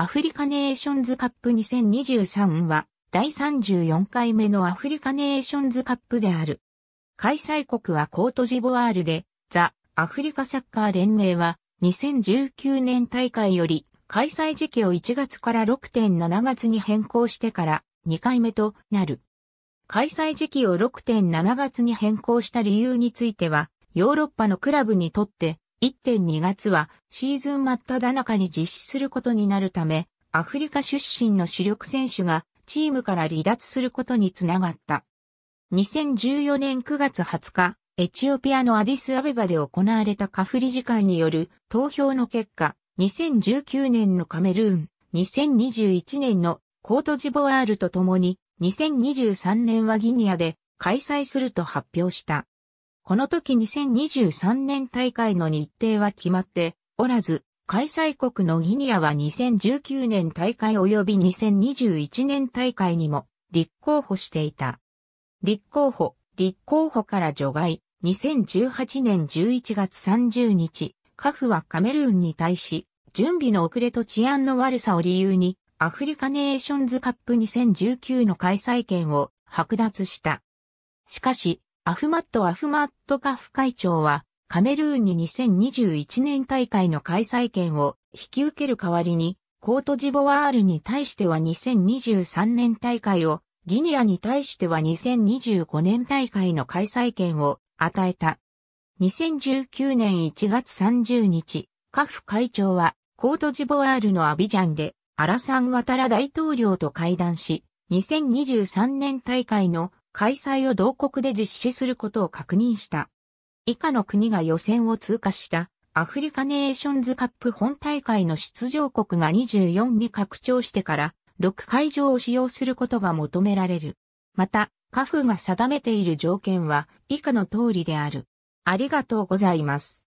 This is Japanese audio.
アフリカネーションズカップ2023は第34回目のアフリカネーションズカップである。開催国はコートジボワールで、ザ・アフリカサッカー連盟は2019年大会より開催時期を1月から6.7月に変更してから2回目となる。開催時期を6.7月に変更した理由については、ヨーロッパのクラブにとって1.2月はシーズン真っ只中に実施することになるため、アフリカ出身の主力選手がチームから離脱することにつながった。2014年9月20日、エチオピアのアディスアベバで行われたカフ理事会による投票の結果、2019年のカメルーン、2021年のコートジボワールとともに、2023年はギニアで開催すると発表した。この時2023年大会の日程は決まっておらず、開催国のギニアは2019年大会及び2021年大会にも立候補していた。立候補、立候補から除外、2018年11月30日、カフはカメルーンに対し、準備の遅れと治安の悪さを理由に、アフリカネーションズカップ2019の開催権を剥奪した。しかし、アフマット・アフマットカフ会長は、カメルーンに2021年大会の開催権を引き受ける代わりに、コートジボワールに対しては2023年大会を、ギニアに対しては2025年大会の開催権を与えた。2019年1月30日、カフ会長は、コートジボワールのアビジャンで、アラサン・ワタラ大統領と会談し、2023年大会の開催を同国で実施することを確認した。以下の国が予選を通過したアフリカネーションズカップ本大会の出場国が24に拡張してから6会場を使用することが求められる。また、カフが定めている条件は以下の通りである。ありがとうございます。